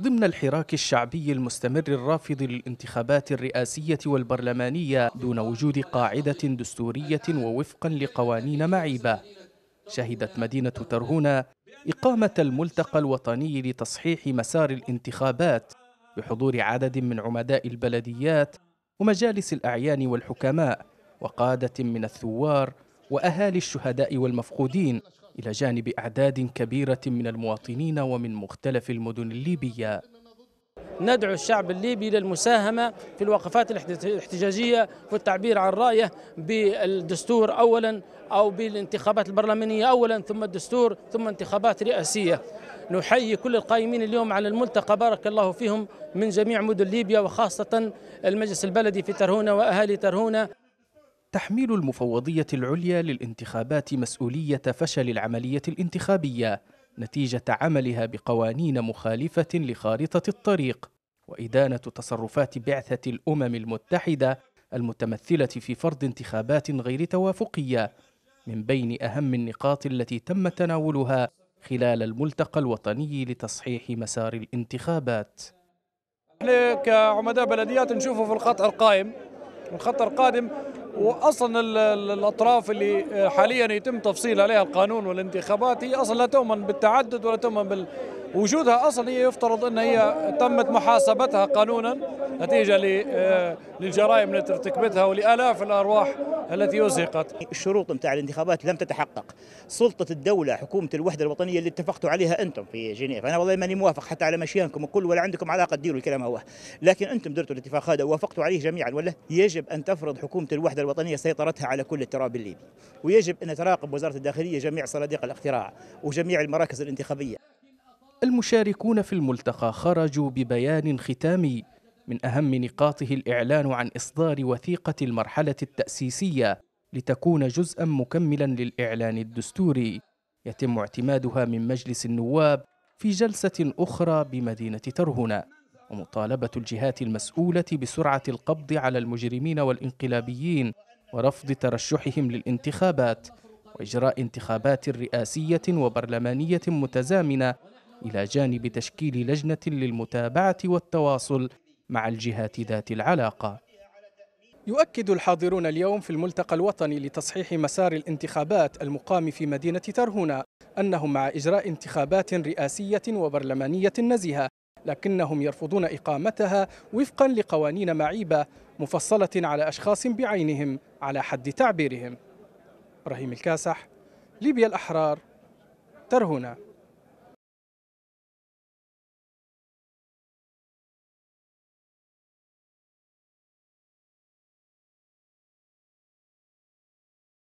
ضمن الحراك الشعبي المستمر الرافض للانتخابات الرئاسية والبرلمانية دون وجود قاعدة دستورية ووفقا لقوانين معيبة شهدت مدينة ترهونة إقامة الملتقى الوطني لتصحيح مسار الانتخابات بحضور عدد من عمداء البلديات ومجالس الأعيان والحكماء وقادة من الثوار وأهالي الشهداء والمفقودين إلى جانب أعداد كبيرة من المواطنين ومن مختلف المدن الليبية ندعو الشعب الليبي للمساهمة في الوقفات الاحتجاجية والتعبير عن رأيه بالدستور أولا أو بالانتخابات البرلمانية أولا ثم الدستور ثم انتخابات رئاسية نحيي كل القائمين اليوم على الملتقى بارك الله فيهم من جميع مدن ليبيا وخاصة المجلس البلدي في ترهونة وأهالي ترهونة تحميل المفوضية العليا للانتخابات مسؤولية فشل العملية الانتخابية نتيجة عملها بقوانين مخالفة لخارطة الطريق وإدانة تصرفات بعثة الأمم المتحدة المتمثلة في فرض انتخابات غير توافقية من بين أهم النقاط التي تم تناولها خلال الملتقى الوطني لتصحيح مسار الانتخابات احنا كعمداء بلديات نشوفه في الخطر القائم الخطر القادم واصلا الاطراف اللي آه، حاليا يتم تفصيل عليها القانون والانتخابات هي اصلا لا تؤمن بالتعدد ولا تؤمن وجودها اصلا هي يفترض ان هي تمت محاسبتها قانونا نتيجه آه، للجرائم التي ارتكبتها ولالاف الارواح التي ازهقت. الشروط نتاع الانتخابات لم تتحقق، سلطه الدوله حكومه الوحده الوطنيه اللي اتفقتوا عليها انتم في جنيف، انا والله ماني موافق حتى على مشيانكم وكل ولا عندكم علاقه تديروا الكلام هو، لكن انتم درتوا الاتفاق هذا ووافقتوا عليه جميعا ولا يجب ان تفرض حكومه الوحده الوطنيه سيطرتها على كل التراب الليبي، ويجب ان تراقب وزاره الداخليه جميع صناديق الاقتراع وجميع المراكز الانتخابيه. المشاركون في الملتقى خرجوا ببيان ختامي من أهم نقاطه الإعلان عن إصدار وثيقة المرحلة التأسيسية لتكون جزءا مكملا للإعلان الدستوري يتم اعتمادها من مجلس النواب في جلسة أخرى بمدينة ترهنة ومطالبة الجهات المسؤولة بسرعة القبض على المجرمين والإنقلابيين ورفض ترشحهم للانتخابات وإجراء انتخابات رئاسية وبرلمانية متزامنة إلى جانب تشكيل لجنة للمتابعة والتواصل مع الجهات ذات العلاقة يؤكد الحاضرون اليوم في الملتقى الوطني لتصحيح مسار الانتخابات المقام في مدينة ترهونة أنهم مع إجراء انتخابات رئاسية وبرلمانية نزهة لكنهم يرفضون إقامتها وفقا لقوانين معيبة مفصلة على أشخاص بعينهم على حد تعبيرهم رهيم الكاسح ليبيا الأحرار ترهونة